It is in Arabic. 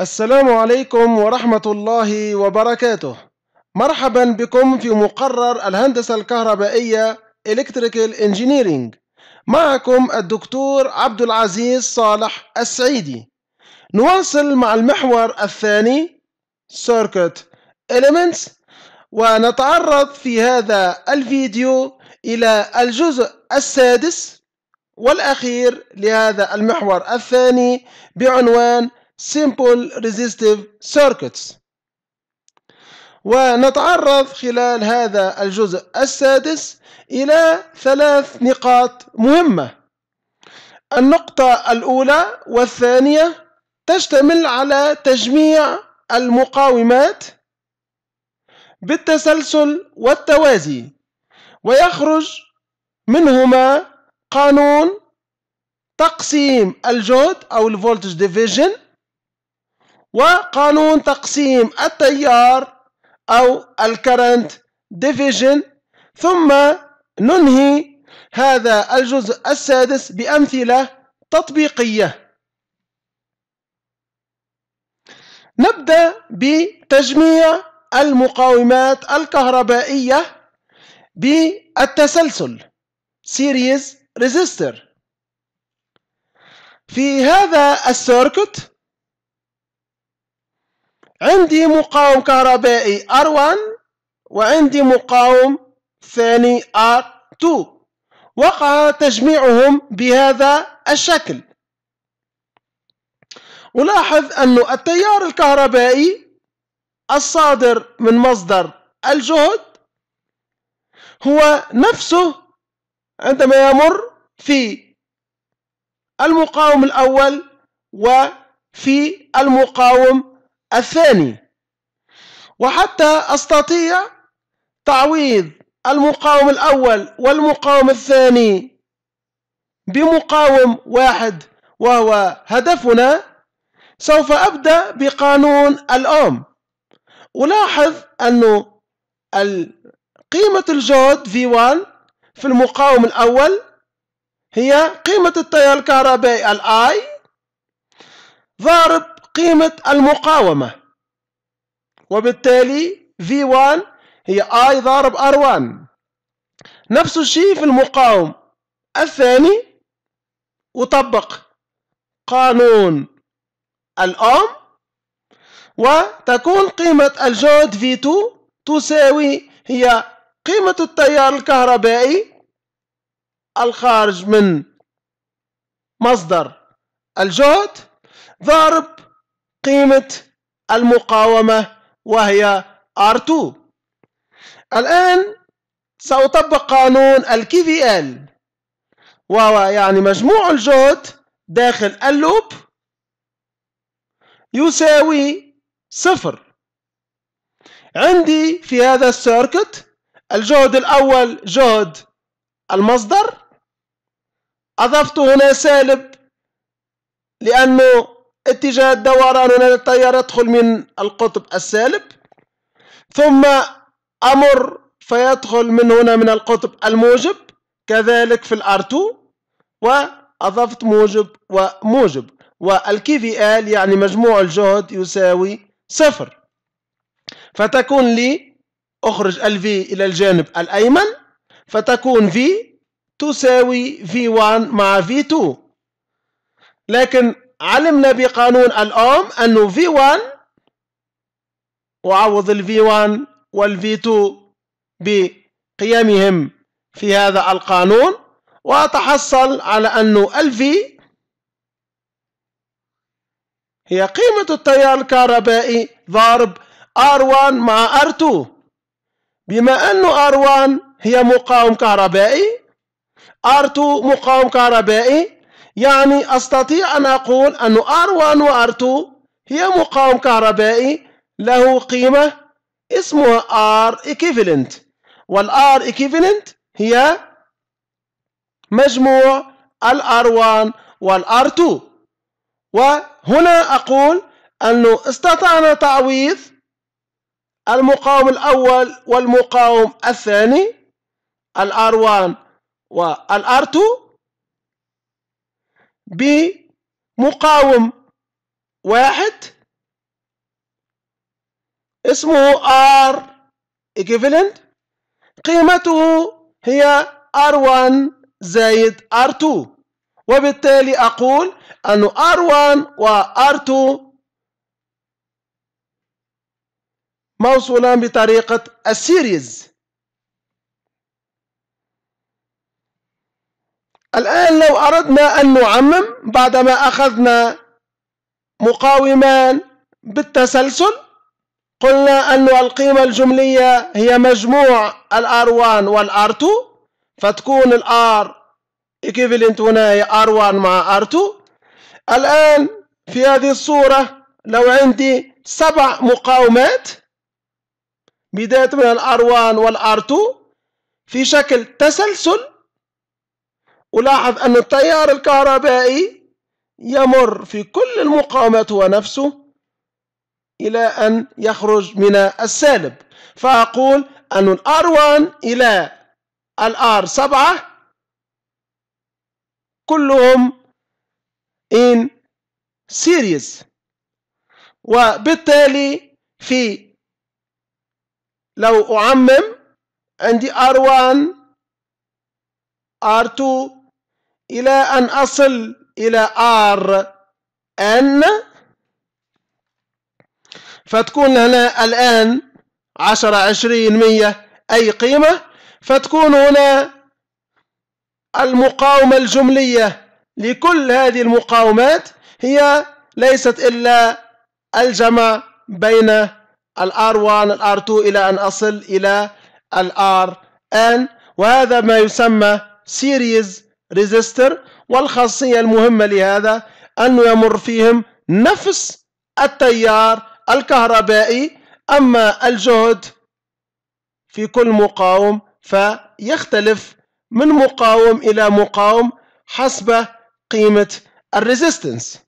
السلام عليكم ورحمة الله وبركاته مرحبا بكم في مقرر الهندسة الكهربائية Electrical Engineering معكم الدكتور عبد العزيز صالح السعيدي نواصل مع المحور الثاني Circuit Elements ونتعرض في هذا الفيديو إلى الجزء السادس والأخير لهذا المحور الثاني بعنوان simple resistive circuits ونتعرض خلال هذا الجزء السادس إلى ثلاث نقاط مهمة النقطة الأولى والثانية تشتمل على تجميع المقاومات بالتسلسل والتوازي ويخرج منهما قانون تقسيم الجهد أو الفولتج ديفيجن وقانون تقسيم التيار أو الكرنت ديفيجن ثم ننهي هذا الجزء السادس بأمثلة تطبيقية نبدأ بتجميع المقاومات الكهربائية بالتسلسل Series Resistor في هذا السيركت عندي مقاوم كهربائي R1 وعندي مقاوم ثاني R2 وقع تجميعهم بهذا الشكل ألاحظ أن التيار الكهربائي الصادر من مصدر الجهد هو نفسه عندما يمر في المقاوم الأول وفي المقاوم الثاني وحتى أستطيع تعويض المقاوم الأول والمقاوم الثاني بمقاوم واحد وهو هدفنا سوف أبدأ بقانون الأوم ألاحظ أن قيمة الجهد V1 في المقاوم الأول هي قيمة التيار الكهربائي الآي ضارب قيمة المقاومة وبالتالي V1 هي I ضرب R1 نفس الشيء في المقاوم الثاني وطبق قانون الأوم وتكون قيمة الجهد V2 تساوي هي قيمة التيار الكهربائي الخارج من مصدر الجهد ضرب قيمة المقاومة وهي R2 الآن سأطبق قانون الـ KVL وهو يعني مجموع الجهد داخل اللوب يساوي صفر عندي في هذا السيركت الجهد الأول جهد المصدر أضفت هنا سالب لأنه اتجاه الدوران هنا التيار يدخل من القطب السالب ثم أمر فيدخل من هنا من القطب الموجب كذلك في الار2 وأضفت موجب وموجب والكي في ال يعني مجموع الجهد يساوي صفر فتكون لي أخرج ال إلى الجانب الأيمن فتكون في تساوي في 1 مع في 2 لكن علمنا بقانون الأوم أنه V1 وعوض ال V1 وال V2 بقيمهم في هذا القانون وأتحصل على أنه ال V هي قيمة التيار الكهربائي ضرب R1 مع R2 بما أنه R1 هي مقاوم كهربائي R2 مقاوم كهربائي يعني أستطيع أن أقول أن R1 و R2 هي مقاوم كهربائي له قيمة اسمها R equivalent وال R equivalent هي مجموع ال R1 وال R2 وهنا أقول أنه استطعنا تعويض المقاوم الأول والمقاوم الثاني ال R1 وال R2 بمقاوم واحد اسمه R equivalent قيمته هي R1 زائد R2 وبالتالي أقول أن R1 و R2 موصولان بطريقة السيريز الآن لو أردنا أن نعمم بعدما أخذنا مقاومان بالتسلسل قلنا أن القيمة الجملية هي مجموع الـ R1 وال R2 فتكون الـ R equivalent هنا هي R1 مع R2 الآن في هذه الصورة لو عندي سبع مقاومات بداية من الـ R1 وال R2 في شكل تسلسل ألاحظ أن التيار الكهربائي يمر في كل المقاومات هو نفسه إلى أن يخرج من السالب فأقول أن الار 1 إلى الار 7 كلهم in series وبالتالي في لو أعمم عندي R1 R2 إلى أن أصل إلى R N فتكون هنا الآن عشرة عشرين مية أي قيمة فتكون هنا المقاومة الجملية لكل هذه المقاومات هي ليست إلا الجمع بين ال R1 ال R2 إلى أن أصل إلى ال RN وهذا ما يسمى سيريز ريزيستر والخاصية المهمة لهذا أنه يمر فيهم نفس التيار الكهربائي أما الجهد في كل مقاوم فيختلف من مقاوم إلى مقاوم حسب قيمة الريزيستنس